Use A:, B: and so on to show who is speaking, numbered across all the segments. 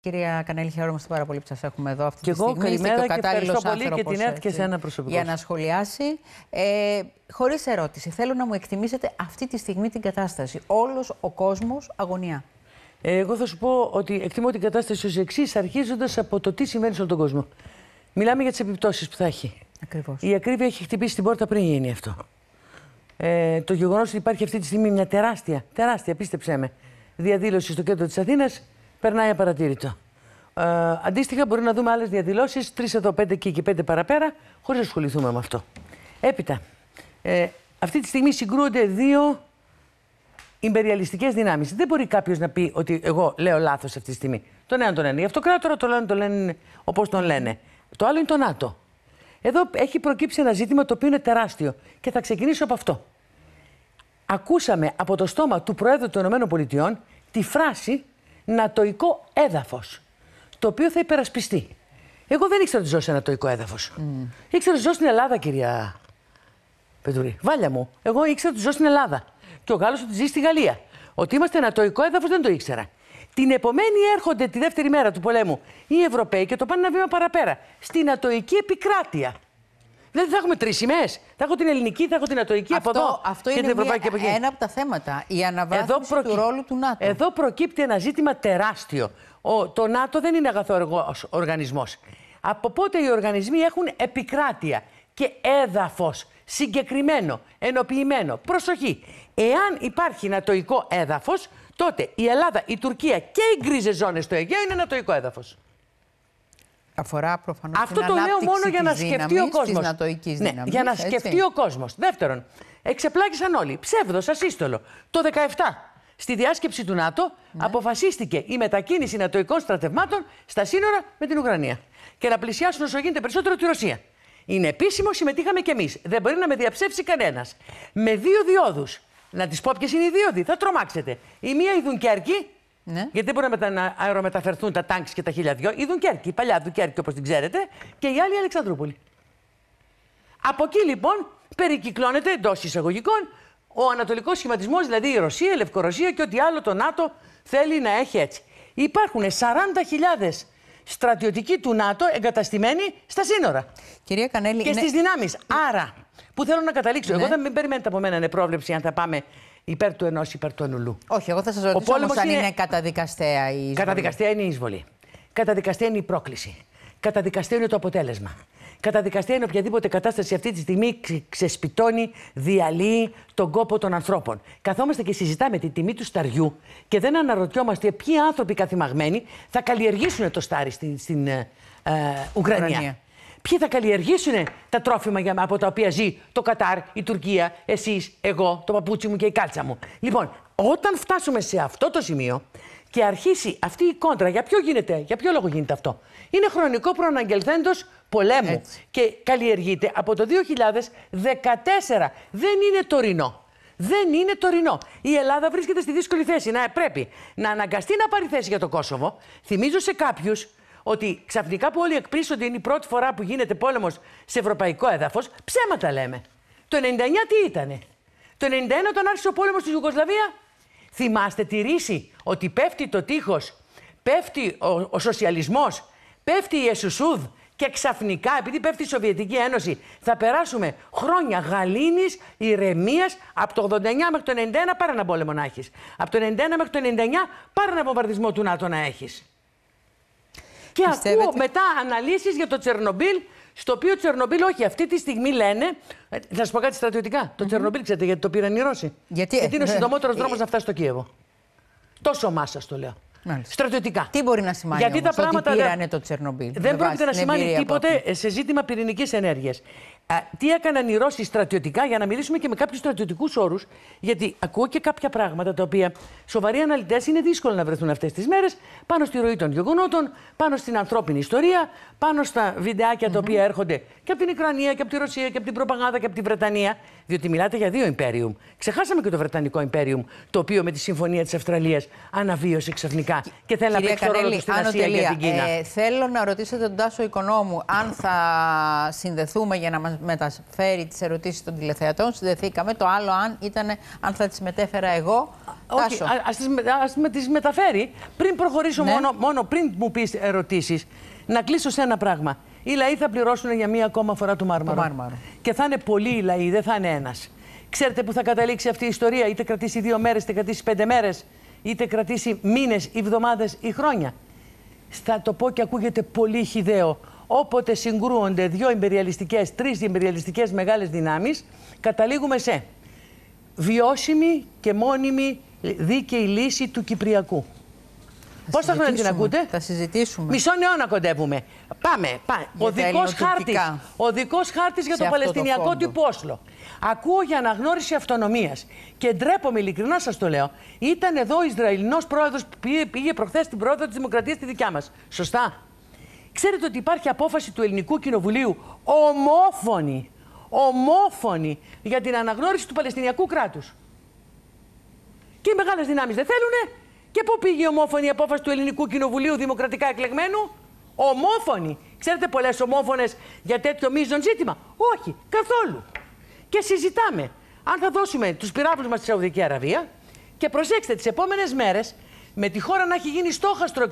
A: Κυρία Κανέλη, χαιρόμαστε πάρα πολύ που σας έχουμε εδώ αυτή και τη εγώ, στιγμή. Καλημέρα και ευχαριστώ πολύ και την ΕΡΤ και ένα προσωπικό. Για να σχολιάσει. Ε, Χωρίς ερώτηση, θέλω να μου εκτιμήσετε αυτή τη στιγμή την κατάσταση. Όλος ο κόσμος αγωνιά. Ε, εγώ θα σου πω ότι εκτιμώ την κατάσταση
B: ως εξής, αρχίζοντας από το τι συμβαίνει σε όλο τον κόσμο. Μιλάμε για τις επιπτώσεις που θα έχει. Ακριβώς. Η ακρίβεια έχει χτυπήσει την πόρτα πριν γίνει αυτό. Ε, το γεγονός ότι υπάρχει αυτή τη στιγμή μια τεράστια, τεράστια, πίστεψέ με, διαδήλωση στο κέντρο της Αθήνας περνάει απαρατήρητο. Ε, αντίστοιχα, μπορεί να δούμε άλλες διαδηλώσεις, τρεις εδώ, πέντε εκεί και πέντε παραπέρα, χωρίς να ασχοληθούμε με αυτό. Έπειτα, ε, αυτή τη στιγμή συγκρούονται δύο υπεριαλιστικές δυνάμεις. Δεν μπορεί κάποιος να πει ότι εγώ λέω λάθος αυτή τη στιγμή. Τον ένα τον λένε. Οι αυτό τον το λένε, λένε όπως τον λένε. Το άλλο είναι το ΝΑΤΟ. Εδώ έχει προκύψει ένα ζήτημα το οποίο είναι τεράστιο και θα ξεκινήσω από αυτό. Ακούσαμε από το στόμα του Προέδρου των ΗΠΑ τη φράση νατοϊκό έδαφος, το οποίο θα υπερασπιστεί. Εγώ δεν ήξερα ότι ζω σε νατοϊκό έδαφος. Mm. Ήξερα ότι ζω στην Ελλάδα, κυρία Πετουρή. Βάλια μου. Εγώ ήξερα ότι ζω στην Ελλάδα. Και ο Γάλλος ότι ζει στη Γαλλία. Ότι είμαστε νατοϊκό έδαφος δεν το ήξερα. Την επομένη έρχονται τη δεύτερη μέρα του πολέμου οι Ευρωπαίοι και το πάνε ένα βήμα παραπέρα. Στην νατοϊκή επικράτεια. Δεν θα έχουμε τρεις σημαίες. Θα έχω την ελληνική, θα έχω την ατοική αυτό, από εδώ. Αυτό είναι μία, ένα από τα θέματα. Η αναβάθμιση του ρόλου του ΝΑΤΟ. Εδώ προκύπτει ένα ζήτημα τεράστιο. Ο, το ΝΑΤΟ δεν είναι αγαθό οργανισμός. Από πότε οι οργανισμοί έχουν επικράτεια και έδαφος συγκεκριμένο, ενοποιημένο. Προσοχή. Εάν υπάρχει νατοϊκό έδαφος, τότε η Ελλάδα, η Τουρκία και οι γκρίζες ζώνες στο Αιγαίο είναι νατοϊκό έδαφος.
A: Αφορά προφανώς Αυτό το λέω μόνο για να σκεφτεί ο κόσμο. Ναι, για να σκεφτεί ο
B: κόσμος. Δεύτερον, εξεπλάγησαν όλοι. Ψεύδος, ασύστολο. Το 17. Στη διάσκεψη του ΝΑΤΟ ναι. αποφασίστηκε η μετακίνηση νατοικών στρατευμάτων στα σύνορα με την Ουκρανία. Και να πλησιάσουν όσο γίνεται περισσότερο τη Ρωσία. Είναι επίσημο, συμμετείχαμε κι εμείς. Δεν μπορεί να με διαψεύσει κανένας. Με δύο διόδους. Να τι πω ποιες είναι οι διόδοι, θα τρομάξετε. Η μία η Δουνκιαρκή ναι. Γιατί δεν μπορούν να αερομεταφερθούν τα τάγκ και τα χίλια δυο. Η Δουνκέρκη, η παλιά Δουνκέρκη όπως την ξέρετε, και η άλλη η Αλεξανδρούπολη. Από εκεί λοιπόν περικυκλώνεται εντός εισαγωγικών ο ανατολικός σχηματισμός, δηλαδή η Ρωσία, η Λευκορωσία και ό,τι άλλο το ΝΑΤΟ θέλει να έχει έτσι. Υπάρχουν 40.000 στρατιωτικοί του ΝΑΤΟ εγκαταστημένοι στα σύνορα. Κυρία Κανέλη, και στις δυνάμεις. δυνάμει. Άρα, που θέλω να καταλήξω, ναι. εγώ δεν περιμένετε από μένα είναι πρόβλεψη αν θα πάμε υπέρ του ενός, υπέρ του ενουλού. Όχι, εγώ θα σας ρωτήσω όμως αν είναι...
A: καταδικαστέα η εισβολή. Καταδικαστέα
B: είναι η εισβολή. Καταδικαστέα είναι η πρόκληση. Καταδικαστέα είναι το αποτέλεσμα. Καταδικαστέα είναι οποιαδήποτε κατάσταση αυτή τη στιγμή ξεσπιτώνει, διαλύει τον κόπο των ανθρώπων. Καθόμαστε και συζητάμε τη τιμή του σταριού και δεν αναρωτιόμαστε ποιοι άνθρωποι καθημαγμένοι θα καλλιεργήσουν το στάρι στην, στην ε, ε, Ουκρανία. Ποιοι θα καλλιεργήσουν τα τρόφιμα από τα οποία ζει το Κατάρ, η Τουρκία, εσείς, εγώ, το παπούτσι μου και η κάλτσα μου. Λοιπόν, όταν φτάσουμε σε αυτό το σημείο και αρχίσει αυτή η κόντρα, για ποιο γίνεται, για ποιο λόγο γίνεται αυτό. Είναι χρονικό προαναγγελθέντος πολέμου Έτσι. και καλλιεργείται από το 2014. Δεν είναι τωρινό. Δεν είναι τωρινό. Η Ελλάδα βρίσκεται στη δύσκολη θέση. Να πρέπει να αναγκαστεί να πάρει θέση για το Κόσοβο. Θυμίζω σε κάποιους ότι ξαφνικά που όλοι εκπλήσονται είναι η πρώτη φορά που γίνεται πόλεμος σε ευρωπαϊκό έδαφος, ψέματα λέμε. Το 99 τι ήτανε. Το 91 όταν άρχισε ο πόλεμος στη Ιουγκοσλαβία, θυμάστε τη ρίση ότι πέφτει το τείχος, πέφτει ο, ο σοσιαλισμός, πέφτει η Εσουσούδ και ξαφνικά, επειδή πέφτει η Σοβιετική Ένωση, θα περάσουμε χρόνια γαλήνης, ηρεμίας από το 89 μέχρι το 91 πάρα ένα πόλεμο να έχεις. Από το 91 μέχρι το 99 πάρα ένα βομβαρδισμό του ΝΑΤΟ να έχεις. Και Πιστεύετε. ακούω μετά αναλύσεις για το Τσερνομπίλ. Στο οποίο Τσερνομπίλ, όχι, αυτή τη στιγμή λένε. Θα ε, σα πω κάτι στρατιωτικά. Το Τσερνομπίλ, ξέρετε, γιατί το πήραν οι Ρώσοι. Γιατί, γιατί είναι ο ε, συντομότερος ε, δρόμος να φτάσει στο Κίεβο. Τόσο μάσα το λέω. Μάλιστα. Στρατιωτικά. Τι μπορεί να σημαίνει Γιατί όμως, τα πράγματα ότι πήρανε
A: το Τσερνομπίλ. Δεν πρόκειται να σημαίνει
B: τίποτε σε ζήτημα πυρηνικής ενέργειας τι έκαναν οι Ρώσοι στρατιωτικά, για να μιλήσουμε και με κάποιους στρατιωτικούς όρους, γιατί ακούω και κάποια πράγματα τα οποία σοβαροί αναλυτές είναι δύσκολο να βρεθούν αυτές τις μέρες πάνω στη ροή των γεγονότων, πάνω στην ανθρώπινη ιστορία, πάνω στα βιντεάκια mm -hmm. τα οποία έρχονται και από την Ουκρανία και από τη Ρωσία και από την προπαγάνδα και από τη Βρετανία. Διότι μιλάτε για δύο Ιμπέριουμ. Ξεχάσαμε και το Βρετανικό Imperium, το οποίο με τη συμφωνία της Αυστραλίας αναβίωσε ξαφνικά και, θέλει να παίξει στην Ασία και Κίνα. Ε,
A: θέλω να ρωτήσετε τον Τάσο Οικονόμου αν θα συνδεθούμε για να μας μεταφέρει τις ερωτήσεις των τηλεθεατών. Συνδεθήκαμε. Το άλλο, αν, ήταν, αν θα τις μετέφερα εγώ. Όχι, ας
B: ας μεταφέρει. Πριν προχωρήσω, ναι. μόνο, μόνο πριν μου πεις ερωτήσεις, να κλείσω σε ένα πράγμα. Οι λαοί θα πληρώσουν για μία ακόμα φορά το μάρμαρο. Το μάρμαρο. Και θα είναι πολλοί οι λαοί, δεν θα είναι ένας. Ξέρετε που θα καταλήξει αυτή η ιστορία, είτε κρατήσει δύο μέρες, είτε κρατήσει πέντε μέρες, είτε κρατήσει μήνες, ή εβδομάδες, ή χρόνια. Θα το πω και ακούγεται πολύ χιδαίο όποτε συγκρούονται δύο εμπεριαλιστικές, τρεις εμπεριαλιστικές μεγάλες δυνάμεις, καταλήγουμε σε βιώσιμη και μόνιμη δίκαιη λύση του Κυπριακού. Πώς θα να την ακούτε? Θα συζητήσουμε. Μισό αιώνα κοντεύουμε. Πάμε. πάμε. Ο δικός χάρτη χάρτης για το Παλαιστινιακό του Όσλο. Ακούω για αναγνώριση αυτονομίας. Και ντρέπομαι, ειλικρινά σας το λέω. Ήταν εδώ ο Ισραηλινός πρόεδρος που πήγε προχθέ την πρόεδρο της Δημοκρατίας στη δικιά μας. Σωστά. Ξέρετε ότι υπάρχει απόφαση του Ελληνικού Κοινοβουλίου ομόφωνη, ομόφωνη για την αναγνώριση του Παλαιστινιακού κράτους. Και οι μεγάλες δυνάμεις δεν θέλουνε. Και πού πήγε η ομόφωνη απόφαση του Ελληνικού Κοινοβουλίου δημοκρατικά εκλεγμένου. Ομόφωνη. Ξέρετε πολλές ομόφωνες για τέτοιο μείζον ζήτημα. Όχι, καθόλου. Και συζητάμε αν θα δώσουμε τους πυράβλους μας στη Σαουδική Αραβία. Και προσέξτε, τις επόμενες μέρες με τη χώρα να έχει γίνει στόχαστρο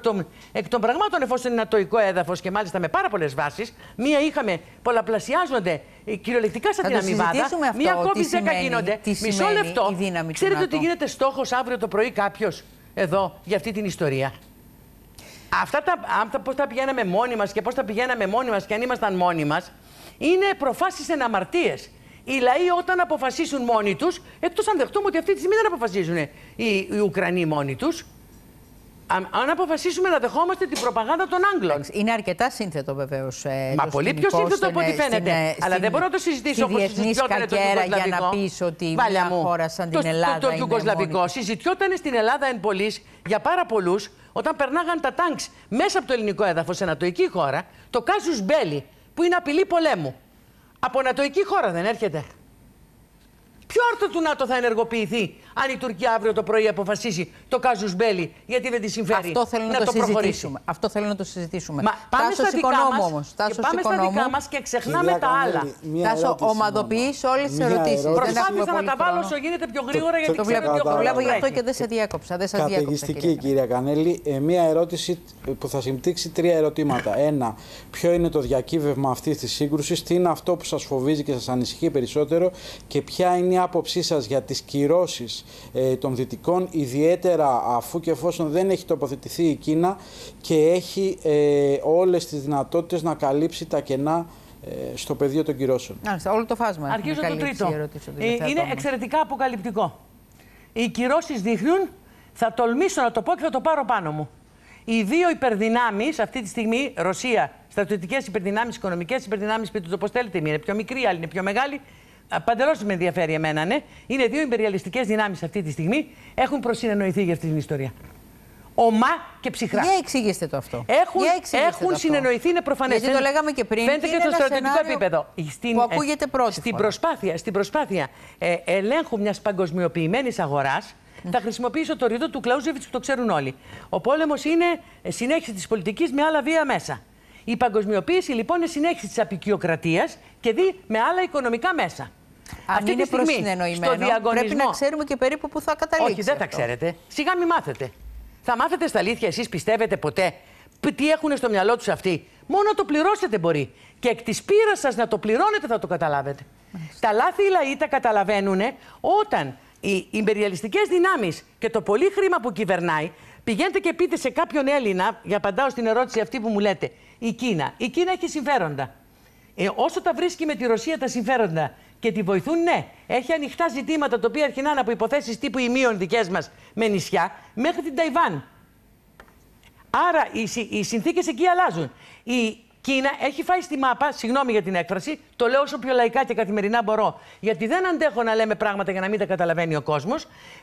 B: εκ των, πραγμάτων, εφόσον είναι ατοικό έδαφος και μάλιστα με πάρα πολλές βάσεις. Μία είχαμε, πολλαπλασιάζονται κυριολεκτικά σαν την αμοιβάδα. Μία κόπη 10 γίνονται. Μισό λεπτό. Ξέρετε ότι γίνεται στόχος αύριο το πρωί κάποιος εδώ για αυτή την ιστορία. Αυτά τα, αυτά πώς τα πηγαίναμε μόνοι μας και πώς τα πηγαίναμε μόνοι μας και αν ήμασταν μόνοι μας, είναι προφάσεις εν αμαρτίες. Οι λαοί όταν αποφασίσουν μόνοι τους, εκτός αν δεχτούμε ότι αυτή τη στιγμή δεν αποφασίζουν οι, οι Ουκρανοί μόνοι αν αποφασίσουμε να δεχόμαστε την προπαγάνδα
A: των Άγγλων. Είναι αρκετά σύνθετο βεβαίως. Ε, Μα πολύ πιο σύνθετο από ό,τι φαίνεται. Ε, αλλά δεν μπορώ να το συζητήσω όπω συζητιόταν το Για να πεις ότι Βάλια μια μου. χώρα σαν την το, Ελλάδα. Το, το, το Ιουγκοσλαβικό
B: συζητιόταν στην Ελλάδα εν πωλή για πάρα πολλούς όταν περνάγαν τα τάγκ μέσα από το ελληνικό έδαφος σε ανατοϊκή χώρα το Κάζους Μπέλι που είναι απειλή πολέμου. Από ανατοϊκή χώρα δεν έρχεται. Ποιο άρθρο του ΝΑΤΟ θα ενεργοποιηθεί αν η Τουρκία αύριο το πρωί αποφασίσει το κάζους μπέλι, γιατί δεν τη συμφέρει Αυτό θέλω να, να το, το Προχωρήσουμε.
A: Αυτό θέλω να το συζητήσουμε. Μα πάμε στα δικά μας, πάμε στα δικά μας και ξεχνάμε τα άλλα. σου ομαδοποιήσω όλες τις ερωτήσει. Προσπάθησα να τα βάλω όσο γίνεται πιο γρήγορα γιατί ξέρω ότι ο βλέπω γι' αυτό και δεν σε διέκοψα. Δεν
B: κυρία Κανέλη, ε, μία ερώτηση που θα συμπτύξει τρία ερωτήματα. Ένα, ποιο είναι το διακύβευμα αυτής της σύγκρουσης, τι είναι αυτό που σας φοβίζει και σας ανησυχεί περισσότερο και ποια είναι η άποψή σας για τις κυρώσεις ε, των Δυτικών, ιδιαίτερα αφού και εφόσον δεν έχει τοποθετηθεί η Κίνα και έχει
A: ε, όλες τις δυνατότητες να καλύψει τα κενά ε, στο πεδίο των κυρώσεων. Άλιστα, όλο το φάσμα. Αρχίζω το τρίτο. Ε, είναι
B: εξαιρετικά αποκαλυπτικό. Οι κυρώσεις δείχνουν, θα τολμήσω να το πω και θα το πάρω πάνω μου. Οι δύο υπερδυνάμεις, αυτή τη στιγμή Ρωσία, στρατιωτικές υπερδυνάμεις, οικονομικές υπερδυνάμεις, πείτε το πώς θέλετε, μία είναι πιο μικρή, άλλη είναι πιο μεγάλη, παντελώς με ενδιαφέρει εμένα, ναι. Είναι δύο υπεριαλιστικές δυνάμεις αυτή τη στιγμή. Έχουν προσυνεννοηθεί για αυτή την ιστορία. Ομά και ψυχρά. Για
A: εξηγήστε το αυτό.
B: Έχουν, έχουν συνεννοηθεί, είναι προφανές. Γιατί το λέγαμε και πριν. Φαίνεται και στο στρατιωτικό επίπεδο. Στην, που ακούγεται πρώτη. Στην προσπάθεια, στην προσπάθεια ε, ελέγχου μιας παγκοσμιοποιημένης αγοράς, θα χρησιμοποιήσω το ρητό του Κλαούζεβιτ που το ξέρουν όλοι. Ο πόλεμος είναι συνέχιση της πολιτικής με άλλα βία μέσα. Η παγκοσμιοποίηση λοιπόν είναι συνέχιση της απεικιοκρατίας και δει με άλλα οικονομικά μέσα.
A: Αν Αυτή είναι προσυνεννοημένο, διαγωνισμό... πρέπει να
B: ξέρουμε και περίπου που θα καταλήξει. Όχι, δεν τα ξέρετε. Σιγά μη μάθετε. Θα μάθετε στα αλήθεια, εσείς πιστεύετε ποτέ τι έχουν στο μυαλό τους αυτοί. Μόνο το πληρώσετε μπορεί. Και εκ της πείρας σας να το πληρώνετε θα το καταλάβετε. Τα λάθη οι λαοί τα καταλαβαίνουν όταν οι υπεριαλιστικέ δυνάμεις και το πολύ χρήμα που κυβερνάει. Πηγαίνετε και πείτε σε κάποιον Έλληνα, για απαντάω στην ερώτηση αυτή που μου λέτε, η Κίνα. Η Κίνα έχει συμφέροντα. Ε, όσο τα βρίσκει με τη Ρωσία τα συμφέροντα και τη βοηθούν, ναι, έχει ανοιχτά ζητήματα τα οποία αρχινάνε από υποθέσεις τύπου ημίων δικές μας με νησιά μέχρι την Ταϊβάν. Άρα οι, οι συνθήκες εκεί αλλάζουν. Η Κίνα έχει φάει στη μάπα, συγγνώμη για την έκφραση, το λέω όσο πιο λαϊκά και καθημερινά μπορώ, γιατί δεν αντέχω να λέμε πράγματα για να μην τα καταλαβαίνει ο κόσμος.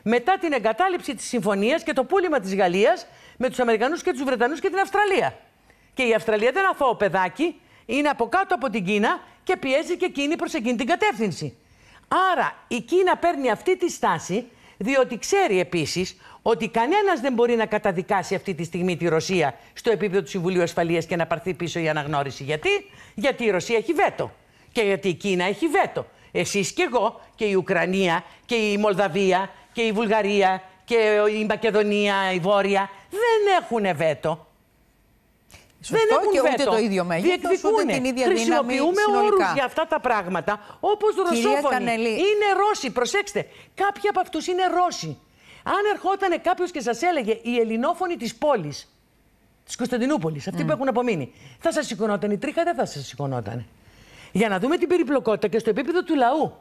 B: Μετά την εγκατάλειψη της συμφωνίας και το πούλημα της Γαλλίας με τους Αμερικανούς και τους Βρετανούς και την Αυστραλία. Και η Αυστραλία δεν αθώο παιδάκι, είναι από κάτω από την Κίνα και πιέζει και εκείνη προς εκείνη την κατεύθυνση. Άρα η Κίνα παίρνει αυτή τη στάση διότι ξέρει επίσης ότι κανένας δεν μπορεί να καταδικάσει αυτή τη στιγμή τη Ρωσία στο επίπεδο του Συμβουλίου ασφαλείας και να πάρθει πίσω η αναγνώριση. Γιατί? Γιατί η Ρωσία έχει βέτο και γιατί η Κίνα έχει βέτο. Εσείς και εγώ και η Ουκρανία και η Μολδαβία και η Βουλγαρία και η Μακεδονία, η Βόρεια δεν έχουν βέτο
A: δεν έχουν και ούτε το ίδιο μέγεθος, ούτε την ίδια δύναμη. Χρησιμοποιούμε όρους για
B: αυτά τα πράγματα. Όπως ρωσόφωνοι. Είναι Ρώσοι, προσέξτε. Κάποιοι από αυτούς είναι Ρώσοι. Αν ερχόταν κάποιος και σας έλεγε οι Ελληνόφωνοι της πόλης, της Κωνσταντινούπολης, αυτοί που έχουν απομείνει, θα σας σηκωνόταν η τρίχα, δεν θα σας σηκωνόταν. Για να δούμε την περιπλοκότητα και στο επίπεδο του λαού.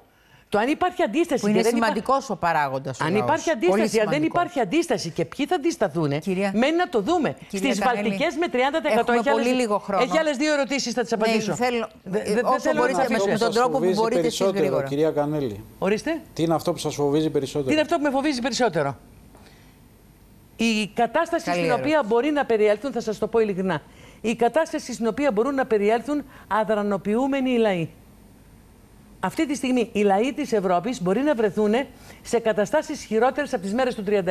B: Το αν υπάρχει αντίσταση. Που είναι σημαντικός
A: ο παράγοντας. Αν υπάρχει αντίσταση, αν δεν υπάρχει
B: αντίσταση και ποιοι θα αντισταθούν, Κυρία... μένει να το δούμε. Στι Βαλτικές με 30% Έχουμε έχει πολύ άλλες... λίγο χρόνο. Έχει άλλες δύο ερωτήσεις, θα τις ναι, απαντήσω. Ναι, θέλω... Δε, δε, ε, όσο να με τον τρόπο που μπορείτε εσείς Κυρία Κανέλη. Ορίστε. Τι είναι αυτό που σας φοβίζει περισσότερο. Τι είναι αυτό που με φοβίζει περισσότερο. Η κατάσταση στην οποία μπορεί να περιέλθουν, θα σας το πω ειλικρινά. Η κατάσταση στην οποία μπορούν να περιέλθουν αδρανοποιούμενοι οι λαοί αυτή τη στιγμή οι λαοί της Ευρώπης μπορεί να βρεθούν σε καταστάσεις χειρότερες από τις μέρες του 36.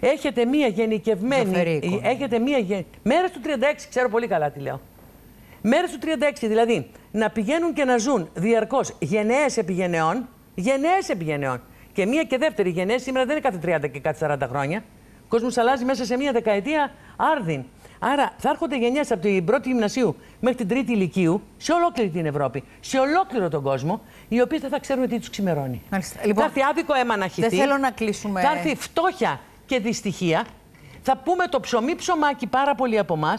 B: Έχετε μία γενικευμένη... Ε, έχετε μία Μέρες του 36, ξέρω πολύ καλά τι λέω. Μέρες του 36, δηλαδή, να πηγαίνουν και να ζουν διαρκώς γενναίες επιγενεών, γενναίες επιγενεών. Και μία και δεύτερη γενναία σήμερα δεν είναι κάθε 30 και κάθε 40 χρόνια. Ο κόσμος αλλάζει μέσα σε μία δεκαετία άρδιν. Άρα θα έρχονται γενιές από την πρώτη γυμνασίου μέχρι την τρίτη ηλικίου σε ολόκληρη την Ευρώπη, σε ολόκληρο τον κόσμο, οι οποίοι δεν θα ξέρουν τι τους ξημερώνει. Λοιπόν, θα έρθει λοιπόν, άδικο αίμα να χυθεί. Δεν θέλω να κλείσουμε. Θα έρθει φτώχεια και δυστυχία. Θα πούμε το ψωμί ψωμάκι πάρα πολύ από εμάς.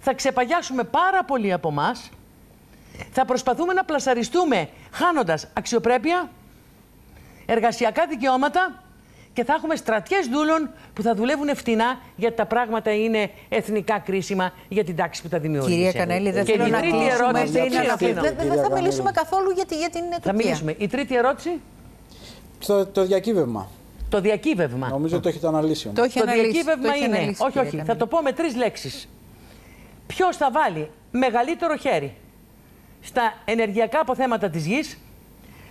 B: Θα ξεπαγιάσουμε πάρα πολύ από εμάς. Θα προσπαθούμε να πλασαριστούμε χάνοντας αξιοπρέπεια, εργασιακά δικαιώματα και θα έχουμε στρατιές δούλων που θα δουλεύουν φτηνά γιατί τα πράγματα είναι εθνικά κρίσιμα για την τάξη που τα δημιουργεί. Κυρία Κανέλη, δεν θέλω να κλείσουμε. Δεν θα μιλήσουμε
A: καθόλου γιατί είναι την Τουρκία. Θα μιλήσουμε.
B: Η τρίτη ερώτηση. Το, το διακύβευμα. Το διακύβευμα. Νομίζω ότι το έχετε αναλύσει. Το, το διακύβευμα είναι. όχι, όχι. Θα το πω με τρεις λέξεις. Ποιος θα βάλει μεγαλύτερο χέρι στα ενεργειακά αποθέματα της γης,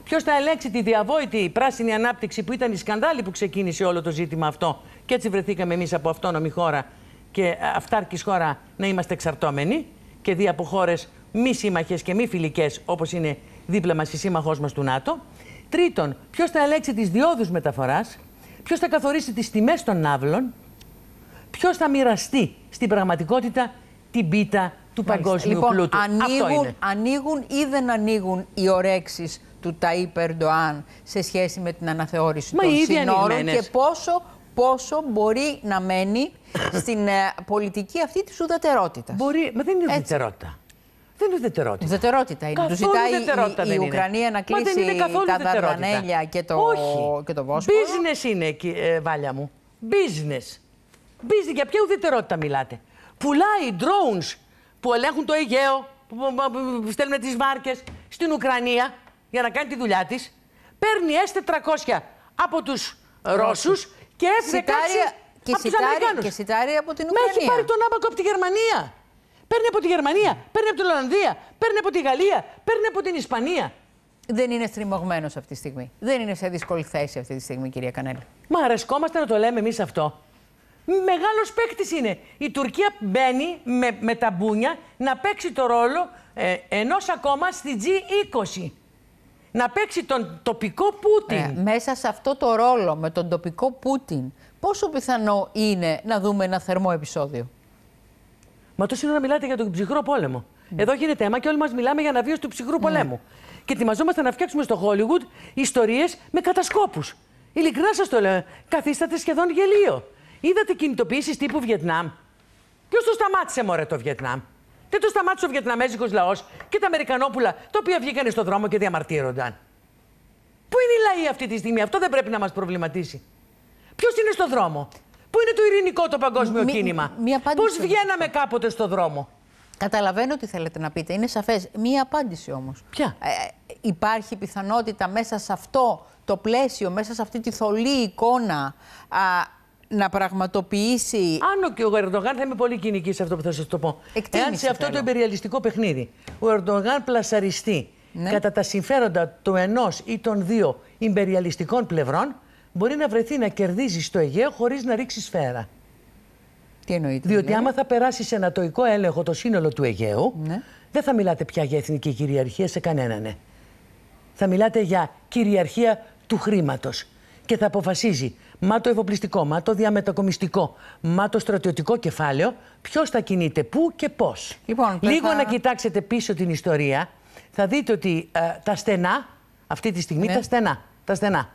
B: Ποιος θα ελέγξει τη διαβόητη πράσινη ανάπτυξη που ήταν η σκανδάλη που ξεκίνησε όλο το ζήτημα αυτό. Και έτσι βρεθήκαμε εμείς από αυτόνομη χώρα και ε, αυτάρκης χώρα να είμαστε εξαρτώμενοι και δι' από χώρες μη σύμμαχες και μη φιλικές, όπως είναι δίπλα μας η σύμμαχός μας του ΝΑΤΟ. Τρίτον, ποιος θα ελέγξει τις διόδους μεταφοράς, ποιος θα καθορίσει τις τιμές των ναύλων, ποιος θα μοιραστεί στην πραγματικότητα την πίτα του Μάλιστα. παγκόσμιου λοιπόν, πλούτου. Ανοίγουν,
A: ανοίγουν ή δεν ανοίγουν οι ορέξει του Ταϊ Περντοάν σε σχέση με την αναθεώρηση Μα των συνόρων και πόσο, πόσο μπορεί να μένει στην ε, πολιτική αυτή της ουδετερότητας. Μπορεί, μα δεν είναι Έτσι.
B: ουδετερότητα. Δεν
A: είναι ουδετερότητα. Ουδετερότητα είναι. Καθόλου Του ζητάει η, η Ουκρανία να κλείσει τα Δαρδανέλια και το, Όχι. και το Βόσπορο.
B: Business είναι, ε, Βάλια μου. Business. Business. Για ποια ουδετερότητα μιλάτε. Πουλάει drones που ελέγχουν το Αιγαίο, που στέλνουν τις βάρκες στην Ουκρανία για να κάνει τη δουλειά της, παίρνει S400 από τους Ρώσους και F16 και σιτάρει και
A: σιτάρι από την Ουκρανία. Μα έχει πάρει
B: τον άμπακο από τη Γερμανία. Παίρνει από τη Γερμανία, παίρνει από την Ολλανδία, παίρνει από τη Γαλλία, παίρνει από την
A: Ισπανία. Δεν είναι στριμωγμένος αυτή τη στιγμή. Δεν είναι σε δύσκολη θέση αυτή τη στιγμή, κυρία Κανέλη. Μα αρεσκόμαστε να το λέμε εμείς αυτό. Μεγάλος παίκτης είναι. Η Τουρκία
B: μπαίνει με, τα μπούνια να παίξει το ρόλο ε, ενός ακόμα στη G20 να παίξει τον τοπικό
A: Πούτιν. Ε, μέσα σε αυτό το ρόλο με τον τοπικό Πούτιν, πόσο πιθανό είναι να δούμε ένα θερμό επεισόδιο.
B: Μα τόσο είναι να μιλάτε για τον ψυχρό πόλεμο. Ναι. Εδώ γίνεται αίμα και όλοι μας μιλάμε για αναβίωση του ψυχρού mm. πολέμου. Και ετοιμαζόμαστε να φτιάξουμε στο Hollywood ιστορίες με κατασκόπους. Ειλικρινά σας το λέω. Καθίσταται σχεδόν γελίο. Είδατε κινητοποιήσεις τύπου Βιετνάμ. Ποιος το σταμάτησε, Μωρέ, το Βιετνάμ. Δεν το σταμάτησε ο Βιετναμέζικο λαός και τα Αμερικανόπουλα, τα οποία βγήκαν στον δρόμο και διαμαρτύρονταν. Πού είναι η λαοί αυτή τη στιγμή, αυτό δεν πρέπει να μας προβληματίσει. Ποιος είναι στον δρόμο, Πού είναι το ειρηνικό το παγκόσμιο κίνημα, Πώ βγαίναμε
A: κάποτε στον δρόμο. Καταλαβαίνω τι θέλετε να πείτε, είναι σαφές. Μία απάντηση όμως. Ποια. Ε, ε, υπάρχει πιθανότητα μέσα σε αυτό το πλαίσιο, μέσα σε αυτή τη θολή εικόνα. Α, να πραγματοποιήσει.
B: Αν και ο Ερντογάν θα είμαι πολύ κοινική σε αυτό που θα σας το πω. Εκτίμηση, Εάν σε αυτό θέλω. το εμπεριαλιστικό παιχνίδι ο Ερντογάν πλασαριστεί ναι. κατά τα συμφέροντα του ενός ή των δύο εμπεριαλιστικών πλευρών, μπορεί να βρεθεί να κερδίζει στο Αιγαίο χωρίς να ρίξει σφαίρα. Τι εννοείται. Διότι δηλαδή? άμα θα περάσει σε ανατοϊκό έλεγχο το σύνολο του Αιγαίου, ναι. δεν θα μιλάτε πια για εθνική κυριαρχία σε κανέναν. Ναι. Θα μιλάτε για κυριαρχία του χρήματος. Και θα αποφασίζει μα το εφοπλιστικό, μα το διαμετακομιστικό, μα το στρατιωτικό κεφάλαιο, ποιος θα κινείται, πού και πώς. Λοιπόν, Λίγο να κοιτάξετε πίσω την ιστορία, θα δείτε ότι ε, τα στενά, αυτή τη στιγμή ναι. τα στενά, τα στενά,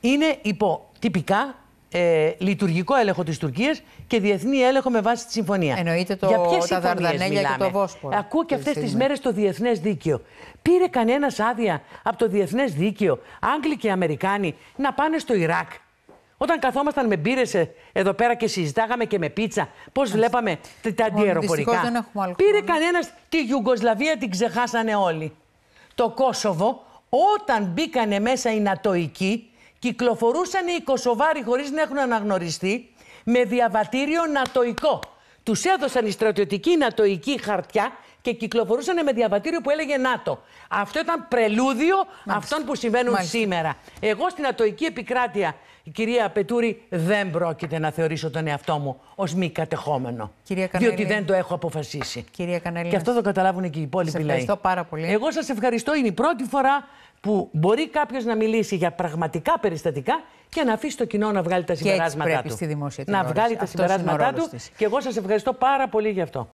B: είναι υπό τυπικά ε, λειτουργικό έλεγχο της Τουρκίας και διεθνή έλεγχο με βάση τη συμφωνία. Εννοείται το, Για τα μιλάμε. και το Βόσπορο. Ακούω και αυτές τις μέρες το διεθνές δίκαιο. Πήρε κανένας άδεια από το διεθνές δίκαιο, Άγγλοι και Αμερικάνοι, να πάνε στο Ιράκ όταν καθόμασταν με μπύρε εδώ πέρα και συζητάγαμε και με πίτσα, πώς βλέπαμε τα λοιπόν, αντιεροπορικά.
A: Πήρε κανένας
B: τη Ιουγκοσλαβία, την ξεχάσανε όλοι. Το Κόσοβο, όταν μπήκανε μέσα οι Νατοικοί, κυκλοφορούσαν οι Κοσοβάροι χωρίς να έχουν αναγνωριστεί με διαβατήριο Νατοικό. Τους έδωσαν η στρατιωτική νατοϊκή χαρτιά και κυκλοφορούσαν με διαβατήριο που έλεγε ΝΑΤΟ. Αυτό ήταν πρελούδιο Μάλιστα. αυτών που συμβαίνουν σήμερα. Εγώ στην νατοϊκή επικράτεια, η κυρία Πετούρη, δεν πρόκειται να θεωρήσω τον εαυτό μου ως μη κατεχόμενο. Κυρία Κανέλη... Διότι δεν το έχω αποφασίσει. Κυρία Κανέλη... Και αυτό το καταλάβουν και οι υπόλοιποι λαοί. Ευχαριστώ πάρα πολύ. Εγώ σας ευχαριστώ. Είναι η πρώτη φορά που μπορεί κάποιος να μιλήσει για πραγματικά περιστατικά και να αφήσει το κοινό να βγάλει τα συμπεράσματά του. να βγάλει τα συμπεράσματά του. Και εγώ σας ευχαριστώ πάρα πολύ γι' αυτό.